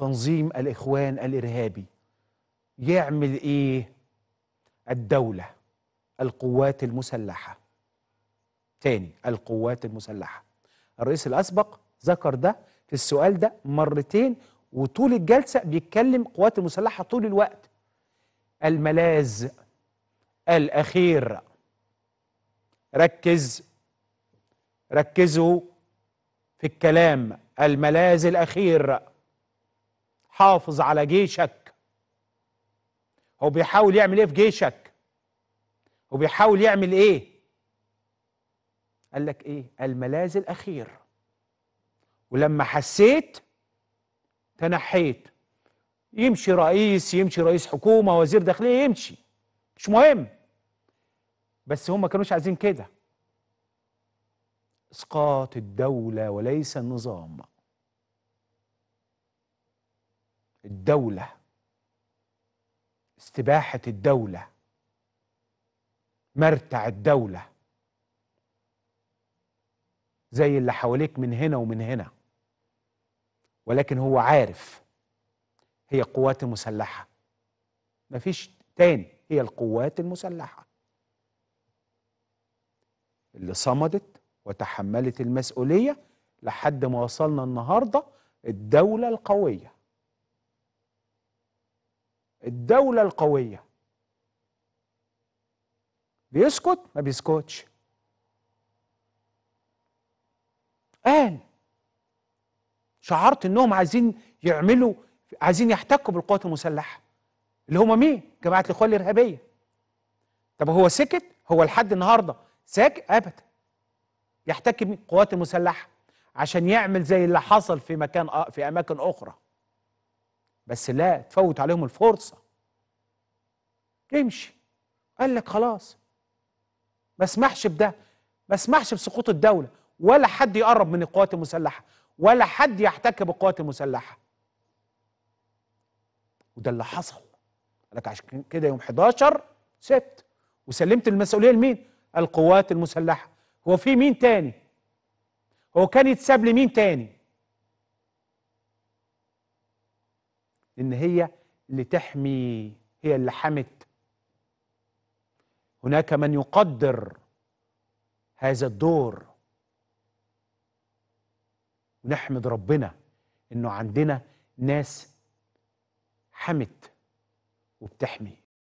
تنظيم الإخوان الإرهابي يعمل إيه الدولة القوات المسلحة تاني القوات المسلحة الرئيس الأسبق ذكر ده في السؤال ده مرتين وطول الجلسة بيتكلم قوات المسلحة طول الوقت الملاذ الأخير ركز ركزوا في الكلام الملاذ الأخير حافظ على جيشك هو بيحاول يعمل ايه في جيشك هو بيحاول يعمل ايه قال لك ايه الملاذ الاخير ولما حسيت تنحيت يمشي رئيس يمشي رئيس حكومه وزير داخليه يمشي مش مهم بس هم ما كانوش عايزين كده اسقاط الدوله وليس النظام الدولة استباحة الدولة مرتع الدولة زي اللي حواليك من هنا ومن هنا ولكن هو عارف هي قوات مسلحة مفيش تاني هي القوات المسلحة اللي صمدت وتحملت المسؤولية لحد ما وصلنا النهاردة الدولة القوية الدولة القوية بيسكت ما بيسكتش قال شعرت انهم عايزين يعملوا عايزين يحتكوا بالقوات المسلحه اللي هم مين؟ جماعه الاخوان الارهابيه طب هو سكت؟ هو لحد النهارده ساكت؟ ابدا يحتك بالقوات المسلحه عشان يعمل زي اللي حصل في مكان في اماكن اخرى بس لا تفوت عليهم الفرصه امشي قال لك خلاص ما اسمحش بده ما اسمحش بسقوط الدوله ولا حد يقرب من القوات المسلحه ولا حد يحتك بالقوات المسلحه وده اللي حصل قال لك عشان كده يوم 11 سبت وسلمت المسؤوليه لمين القوات المسلحه هو في مين تاني هو كان يتساب لمين تاني لأن هي اللي تحمي هي اللي حمت هناك من يقدر هذا الدور ونحمد ربنا انه عندنا ناس حمت وبتحمي